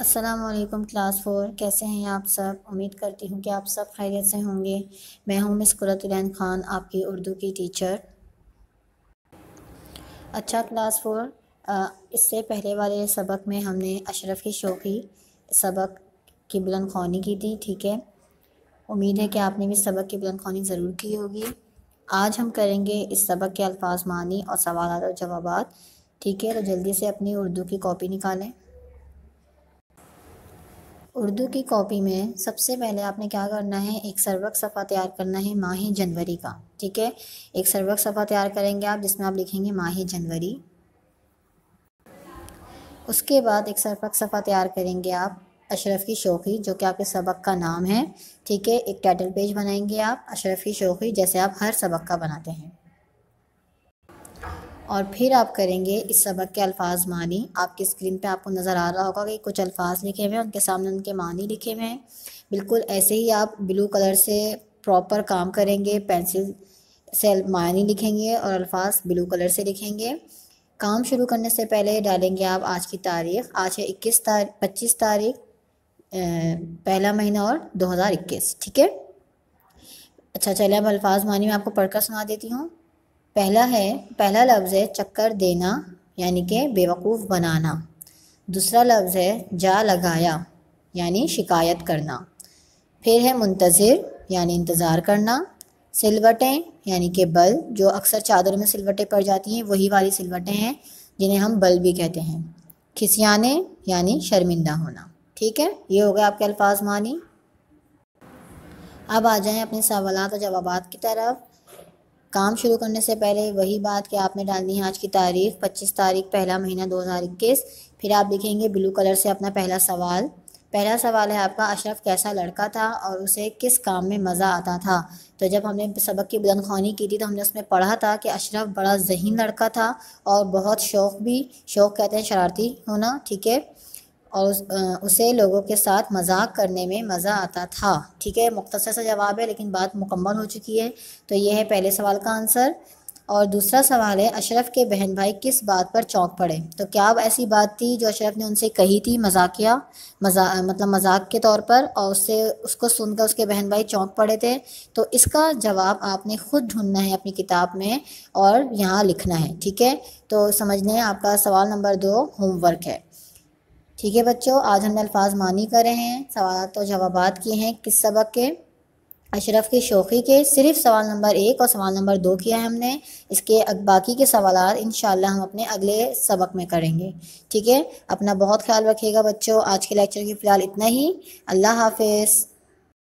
असलकम class four कैसे हैं आप सब उम्मीद करती हूँ कि आप सब खैरियत से होंगे मैं हूँ मिस कुरतुलैन ख़ान आपकी उर्दू की टीचर अच्छा क्लास फोर इससे पहले वाले सबक में हमने अशरफ की शौकी सबक की बुलंद खानी की थी ठीक है उम्मीद है कि आपने भी सबक की बुलंद खानी ज़रूर की होगी आज हम करेंगे इस सबक के अल्फाज मानी और सवाल और जवाब ठीक है तो जल्दी से अपनी उर्दू की कॉपी निकालें उर्दू की कॉपी में सबसे पहले आपने क्या करना है एक सर्वक सफ़ा तैयार करना है माह जनवरी का ठीक है एक सर्वक सफ़ा तैयार करेंगे आप जिसमें आप लिखेंगे माह जनवरी उसके बाद एक सर्वक सफ़ा तैयार करेंगे आप अशरफ की शोखी जो कि आपके सबक का नाम है ठीक है एक टाइटल पेज बनाएंगे आप अशरफ की शोखी जैसे आप हर सबक का बनाते हैं और फिर आप करेंगे इस सबक के अल्फाज मानी आपकी स्क्रीन पे आपको नज़र आ रहा होगा कि कुछ अल्फाज लिखे हुए हैं उनके सामने उनके मानी लिखे हुए हैं बिल्कुल ऐसे ही आप ब्लू कलर से प्रॉपर काम करेंगे पेंसिल से मानी लिखेंगे और अल्फाज ब्लू कलर से लिखेंगे काम शुरू करने से पहले डालेंगे आप आज की तारीख आज है इक्कीस तारीख पच्चीस तारीख पहला महीना और दो ठीक है अच्छा चले अब अल्फाज मानी मैं आपको पढ़कर सुना देती हूँ पहला है पहला लफ्ज़ है चक्कर देना यानी कि बेवकूफ़ बनाना दूसरा लफ्ज़ है जा लगाया यानी शिकायत करना फिर है मुंतज़िर यानी इंतज़ार करना सिलवटें यानी कि बल जो अक्सर चादर में सिलवटें पड़ जाती हैं वही वाली सिलवटें हैं जिन्हें हम बल भी कहते हैं खिसियाने यानी शर्मिंदा होना ठीक है ये हो गया आपके अल्फाज मानी अब आ जाएं अपने सवालत और जवाब की तरफ काम शुरू करने से पहले वही बात कि आपने डालनी है आज की तारीख 25 तारीख पहला महीना 2021 फिर आप लिखेंगे ब्लू कलर से अपना पहला सवाल पहला सवाल है आपका अशरफ कैसा लड़का था और उसे किस काम में मज़ा आता था तो जब हमने सबक की बुलंद खानी की थी तो हमने उसमें पढ़ा था कि अशरफ बड़ा जहीन लड़का था और बहुत शौक़ भी शौक़ कहते हैं शरारती होना ठीक है और उस, आ, उसे लोगों के साथ मजाक करने में मज़ा आता था ठीक है मुख्तर सा जवाब है लेकिन बात मुकम्मल हो चुकी है तो ये है पहले सवाल का आंसर और दूसरा सवाल है अशरफ के बहन भाई किस बात पर चौंक पड़े तो क्या ऐसी बात थी जो अशरफ ने उनसे कही थी मजाकिया मजा मतलब मजाक के तौर पर और उससे उसको सुनकर उसके बहन भाई चौंक पड़े थे तो इसका जवाब आपने खुद ढूंढना है अपनी किताब में और यहाँ लिखना है ठीक है तो समझने आपका सवाल नंबर दो होमवर्क है ठीक है बच्चों आज हमने अल्फाज मानी करे हैं सवाल तो जवाब किए हैं किस सबक के अशरफ के शौकी के सिर्फ सवाल नंबर एक और सवाल नंबर दो किया है हमने इसके बाकी के सवाल इन हम अपने अगले सबक में करेंगे ठीक है अपना बहुत ख्याल रखिएगा बच्चों आज के लेक्चर के फ़िलहाल इतना ही अल्लाह हाफिज़